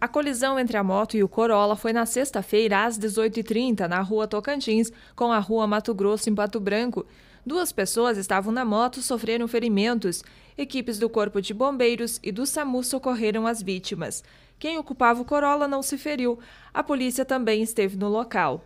A colisão entre a moto e o Corolla foi na sexta-feira, às 18h30, na rua Tocantins, com a rua Mato Grosso, em Pato Branco. Duas pessoas estavam na moto e sofreram ferimentos. Equipes do Corpo de Bombeiros e do SAMU socorreram as vítimas. Quem ocupava o Corolla não se feriu. A polícia também esteve no local.